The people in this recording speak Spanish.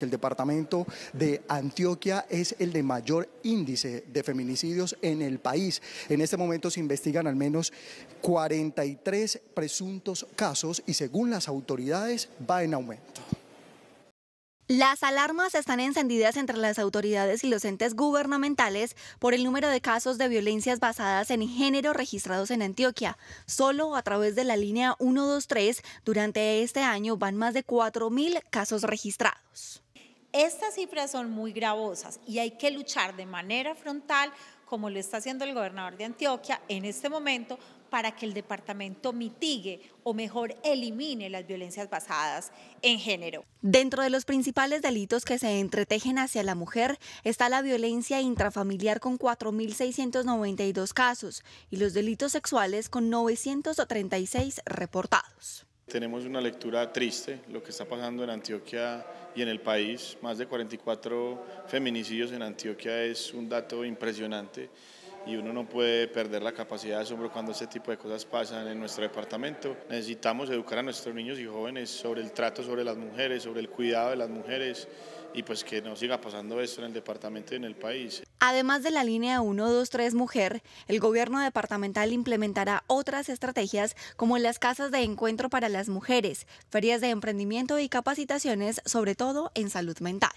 El departamento de Antioquia es el de mayor índice de feminicidios en el país. En este momento se investigan al menos 43 presuntos casos y según las autoridades va en aumento. Las alarmas están encendidas entre las autoridades y los entes gubernamentales por el número de casos de violencias basadas en género registrados en Antioquia. Solo a través de la línea 123 durante este año van más de 4.000 casos registrados. Estas cifras son muy gravosas y hay que luchar de manera frontal, como lo está haciendo el gobernador de Antioquia en este momento, para que el departamento mitigue o mejor elimine las violencias basadas en género. Dentro de los principales delitos que se entretejen hacia la mujer está la violencia intrafamiliar con 4.692 casos y los delitos sexuales con 936 reportados. Tenemos una lectura triste, lo que está pasando en Antioquia y en el país. Más de 44 feminicidios en Antioquia es un dato impresionante y uno no puede perder la capacidad de asombro cuando este tipo de cosas pasan en nuestro departamento. Necesitamos educar a nuestros niños y jóvenes sobre el trato sobre las mujeres, sobre el cuidado de las mujeres y pues que no siga pasando esto en el departamento y en el país. Además de la línea 123 Mujer, el gobierno departamental implementará otras estrategias como las casas de encuentro para las mujeres, ferias de emprendimiento y capacitaciones, sobre todo en salud mental.